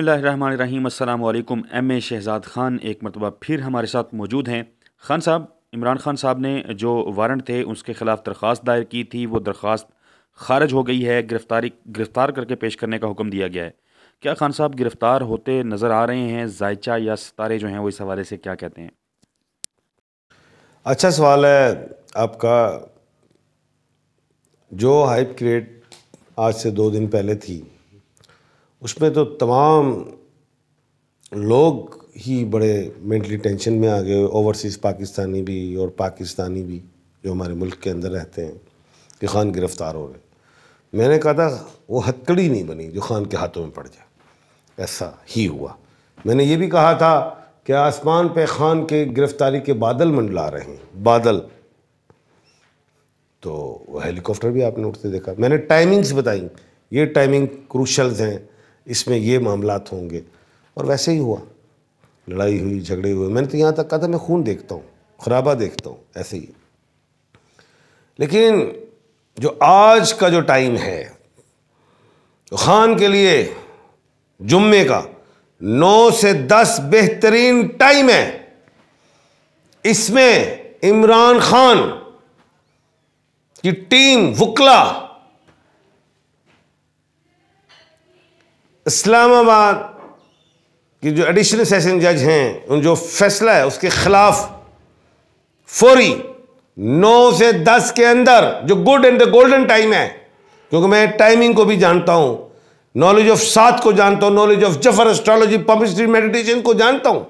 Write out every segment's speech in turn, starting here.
बसमिल अल्लाम M A Shahzad Khan एक मरतबा फिर हमारे साथ मौजूद हैं खान साहब इमरान खान साहब ने जो वारंट थे उसके ख़िलाफ़ दरख्वास्त दायर की थी वो दरख्वास्त खारज हो गई है गिरफ़्तारी गिरफ़्तार करके पेश करने का हुक्म दिया गया है क्या खान साहब गिरफ़्तार होते नज़र आ रहे हैं जायचा या सितारे जो हैं वो इस हवाले से क्या कहते हैं अच्छा सवाल है आपका जो हाइप क्रिएट आज से दो दिन पहले थी उसमें तो तमाम लोग ही बड़े मेंटली टेंशन में आ गए ओवरसीज़ पाकिस्तानी भी और पाकिस्तानी भी जो हमारे मुल्क के अंदर रहते हैं कि खान गिरफ़्तार हो रहे मैंने कहा था वो हथकड़ी नहीं बनी जो खान के हाथों में पड़ जाए ऐसा ही हुआ मैंने ये भी कहा था कि आसमान पे खान के गिरफ़्तारी के बादल मंडला रहे हैं बादल तो हेलीकॉप्टर भी आपने उठते देखा मैंने टाइमिंग्स बताई ये टाइमिंग क्रूशल्स हैं इसमें ये मामला होंगे और वैसे ही हुआ लड़ाई हुई झगड़े हुए मैंने तो यहाँ तक कहा था मैं खून देखता हूँ खराबा देखता हूँ ऐसे ही लेकिन जो आज का जो टाइम है खान के लिए जुम्मे का नौ से दस बेहतरीन टाइम है इसमें इमरान खान की टीम वकला इस्लामाबाद के जो एडिशनल सेशन जज हैं उन जो फैसला है उसके खिलाफ फौरी नौ से दस के अंदर जो good and the golden time है क्योंकि मैं टाइमिंग को भी जानता हूं नॉलेज ऑफ सात को जानता हूं नॉलेज ऑफ जफर एस्ट्रोलॉजी पब्लिस्ट्री मेडिटेशन को जानता हूं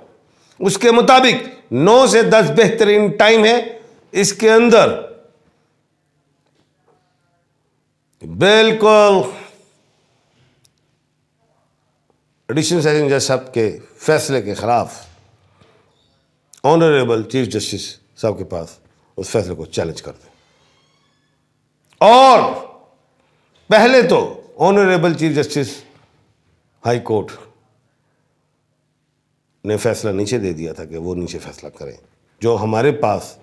उसके मुताबिक नौ से दस बेहतरीन टाइम है इसके अंदर बिल्कुल एडिशनल सेशन जज साहब के फैसले के ख़िलाफ़ ऑनरेबल चीफ जस्टिस साहब के पास उस फैसले को चैलेंज कर दें और पहले तो honourable chief justice high court ने फैसला नीचे दे दिया था कि वो नीचे फैसला करें जो हमारे पास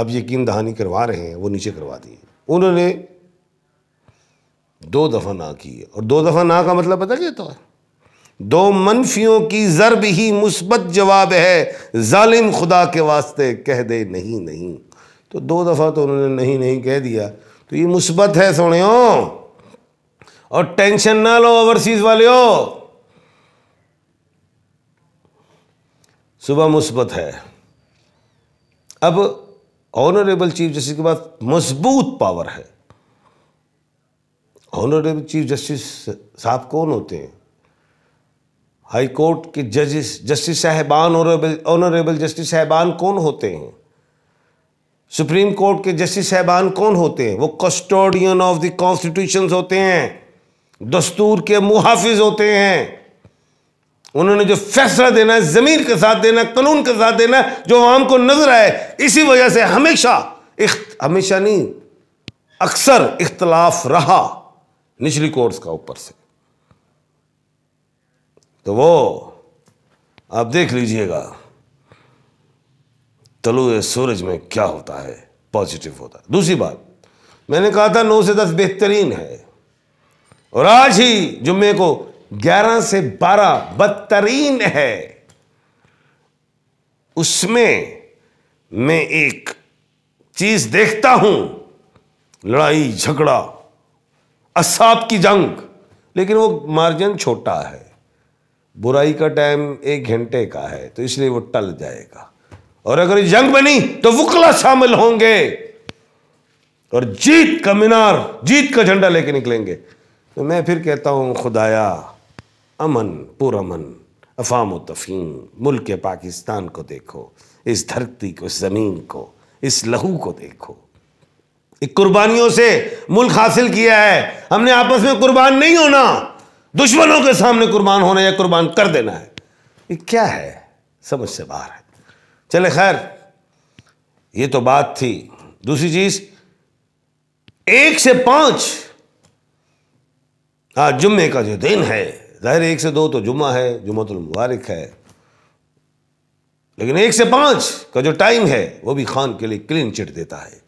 आप यकीन दहानी करवा रहे हैं वो नीचे करवा दिए उन्होंने दो दफ़ा ना किए और दो दफ़ा ना का मतलब पता क्या तो है दो मनफियों की ज़रब ही मुस्बत जवाब है जालिम खुदा के वास्ते कह दे नहीं नहीं तो दो दफ़ा तो उन्होंने नहीं नहीं कह दिया तो ये मुस्बत है सोने और टेंशन ना लो ओवरसीज़ वाले हो सुबह मुस्बत है अब ऑनरेबल चीफ जस्टिस के पास मजबूत पावर है ऑनरेबल चीफ जस्टिस साहब कौन होते हैं हाई कोर्ट के जजिस जस्टिस साहबान ऑनरेबल जस्टिस साहबान कौन होते हैं सुप्रीम कोर्ट के जस्टिस साहबान कौन होते हैं वो कस्टोडियन ऑफ द कॉन्स्टिट्यूशन होते हैं दस्तूर के मुहाफिज होते हैं उन्होंने जो फैसला देना है ज़मीर के साथ देना है कानून के साथ देना है जो आम को नजर आए इसी वजह से हमेशा हमेशा नहीं अक्सर इख्तलाफ रहा निचली कोर्ट्स का ऊपर से तो वो आप देख लीजिएगा तलु सूरज में क्या होता है पॉजिटिव होता है दूसरी बात मैंने कहा था नौ से दस बेहतरीन है और आज ही जुम्मे को ग्यारह से बारह बदतरीन है उसमें मैं एक चीज देखता हूं लड़ाई झगड़ा असाब की जंग लेकिन वो मार्जिन छोटा है बुराई का टाइम एक घंटे का है तो इसलिए वो टल जाएगा और अगर जंग बनी तो वकला शामिल होंगे और जीत का मीनार जीत का झंडा लेके निकलेंगे तो मैं फिर कहता हूं खुदाया अमन पुरमन अफाम तफीम मुल्क पाकिस्तान को देखो इस धरती को इस ज़मीन को इस लहू को देखो कुर्बानियों से मुल्क हासिल किया है हमने आपस में कुर्बान नहीं होना दुश्मनों के सामने कुर्बान होना या कुर्बान कर देना है ये क्या है समझ से बाहर है चले खैर ये तो बात थी दूसरी चीज एक से पांच आज हाँ, जुम्मे का जो दिन है ज़ाहिर एक से दो तो जुम्मा है जुम्मतुल मुबारक है लेकिन एक से पांच का जो टाइम है वो भी खान के लिए क्लीन चिट देता है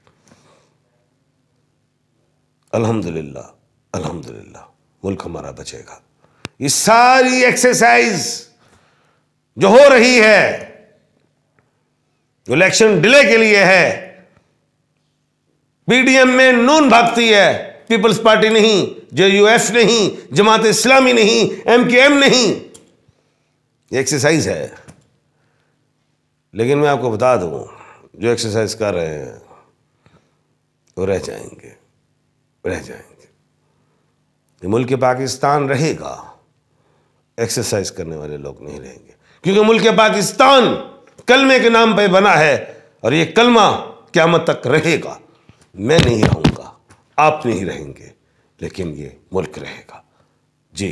अल्हम्दुलिल्लाह अल्हम्दुलिल्लाह मुल्क हमारा बचेगा ये सारी एक्सरसाइज जो हो रही है इलेक्शन डिले के लिए है पीडीएम में नून भागती है पीपल्स पार्टी नहीं जे यूएफ नहीं जमात इस्लामी नहीं एम के एम नहीं ये एक्सरसाइज है लेकिन मैं आपको बता दू जो एक्सरसाइज कर रहे हैं वो रह जाएंगे रह जाएंगे कि मुल्क पाकिस्तान रहेगा एक्सरसाइज करने वाले लोग नहीं रहेंगे क्योंकि मुल्क पाकिस्तान कलमे के नाम पर बना है और ये कलमा क्यामत तक रहेगा मैं नहीं रहूँगा आप नहीं रहेंगे लेकिन ये मुल्क रहेगा G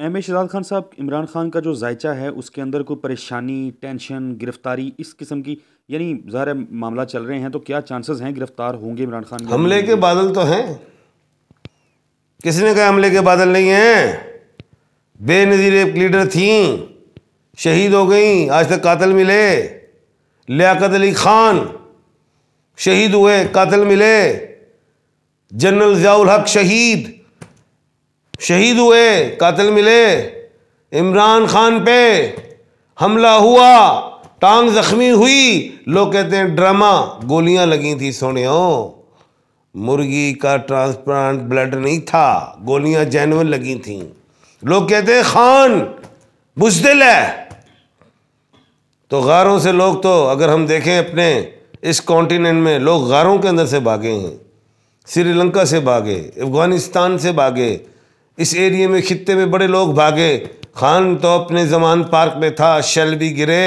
M A Shahzad Khan साहब इमरान खान का जो जायचा है उसके अंदर कोई परेशानी टेंशन गिरफ्तारी इस किस्म की यानी ज़ाहिर मामला चल रहे हैं तो क्या चांसेस हैं गिरफ्तार होंगे इमरान खान हमले के बादल तो हैं किसने कहा हमले के बादल नहीं हैं बेनज़ीर एक लीडर थीं शहीद हो गई आज तक कातल मिले लियाकत अली खान शहीद हुए कातल मिले जनरल ज़ियाउल हक शहीद शहीद हुए कातल मिले इमरान खान पे हमला हुआ टांग जख्मी हुई लोग कहते हैं ड्रामा गोलियां लगी थी सोने मुर्गी का ट्रांसप्लांट ब्लड नहीं था गोलियां जैनवन लगी थी लोग कहते हैं खान बुजदिल है तो गारों से लोग तो अगर हम देखें अपने इस कॉन्टिनेंट में लोग गारों के अंदर से भागे हैं श्रीलंका से भागे अफगानिस्तान से भागे इस एरिए में खत्े में बड़े लोग भागे खान तो अपने जमान पार्क में था शल भी गिरे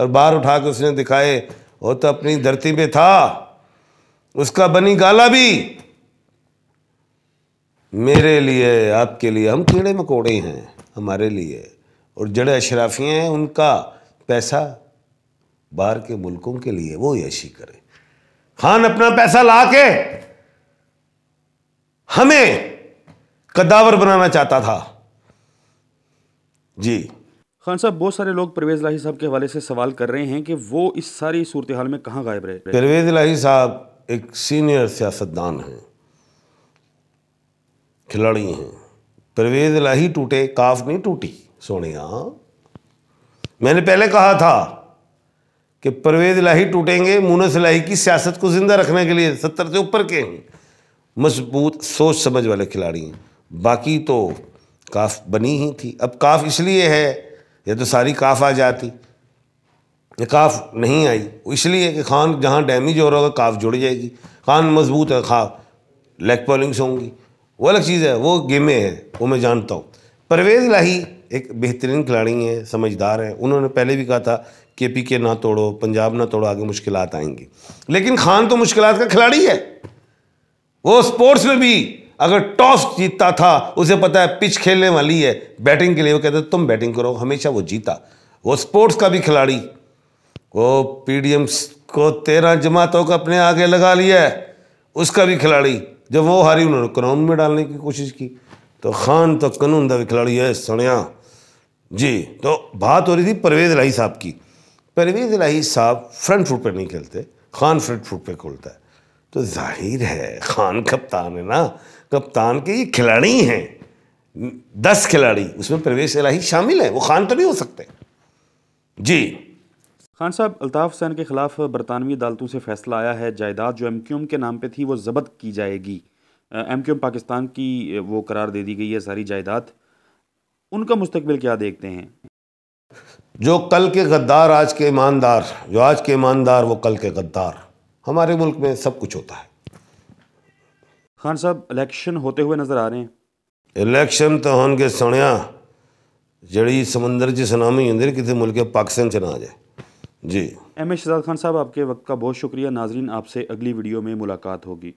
और बाहर उठा के उसने दिखाए वो तो अपनी धरती पे था उसका बनी गाला भी मेरे लिए आपके लिए हम कीड़े मकोड़े हैं हमारे लिए और जड़े अशराफियाँ हैं उनका पैसा बाहर के मुल्कों के लिए वो यशी करे खान अपना पैसा ला के हमें कदावर बनाना चाहता था जी खान साहब बहुत सारे लोग परवेज लाही साहब के हवाले से सवाल कर रहे हैं कि वो इस सारी सूरत हाल में कहाँ गायब रहे परवेज लाही साहब एक सीनियर सियासतदान हैं खिलाड़ी हैं परवेज लाही टूटे काफ नहीं टूटी सोनिया मैंने पहले कहा था कि परवेज लाही टूटेंगे मूनस लाही की सियासत को ज़िंदा रखने के लिए सत्तर से ऊपर के हैं मजबूत सोच समझ वाले खिलाड़ी हैं बाकी तो काफ बनी ही थी अब काफ इसलिए है या तो सारी काफ आ जाती काफ नहीं आई इसलिए कि खान जहाँ डैमेज हो रहा होगा काफ जुड़ जाएगी खान मजबूत है खाफ लेग पॉलिंग्स होंगी वो अलग चीज़ है वो गेमें हैं वो मैं जानता हूँ परवेज़ लाही एक बेहतरीन खिलाड़ी हैं समझदार हैं उन्होंने पहले भी कहा था के पी के ना तोड़ो पंजाब ना तोड़ो आगे मुश्किल आएंगी लेकिन खान तो मुश्किल का खिलाड़ी है वो स्पोर्ट्स में भी अगर टॉस जीतता था उसे पता है पिच खेलने वाली है बैटिंग के लिए वो कहते तुम बैटिंग करो हमेशा वो जीता वो स्पोर्ट्स का भी खिलाड़ी वो पीडीएम को तेरह जमातों का अपने आगे लगा लिया है उसका भी खिलाड़ी जब वो हारी उन्होंने कानून में डालने की कोशिश की तो खान तो कानून का भी खिलाड़ी है सुनिया जी तो बात हो रही थी परवेज़ लाही साहब की परवेज़ लाही साहब फ्रंट फुट पर नहीं खेलते खान फ्रंट फुट पर खोलता है तो जाहिर है खान कप्तान है ना कप्तान के ये खिलाड़ी हैं दस खिलाड़ी उसमें प्रवेश इलाही शामिल है वो खान तो नहीं हो सकते जी खान साहब अल्ताफ़ हुसैन के ख़िलाफ़ बरतानवी अदालतों से फैसला आया है जायदाद जो एम एम के नाम पर थी वो जब्त की जाएगी एम एम पाकिस्तान की वो करार दे दी गई है सारी जायदाद उनका मुस्तबिल क्या देखते हैं जो कल के गद्दार आज के ईमानदार जो आज के ईमानदार वो कल के गद्दार हमारे मुल्क में सब कुछ होता है खान साहब इलेक्शन होते हुए नज़र आ रहे हैं इलेक्शन तो होने के सुनिया जड़ी समंदर जी सुनामी होंगे किसी मुल्क पाकिस्तान च ना आ जाए जी एम ए शजाद खान साहब आपके वक्त का बहुत शुक्रिया नाजरीन आपसे अगली वीडियो में मुलाकात होगी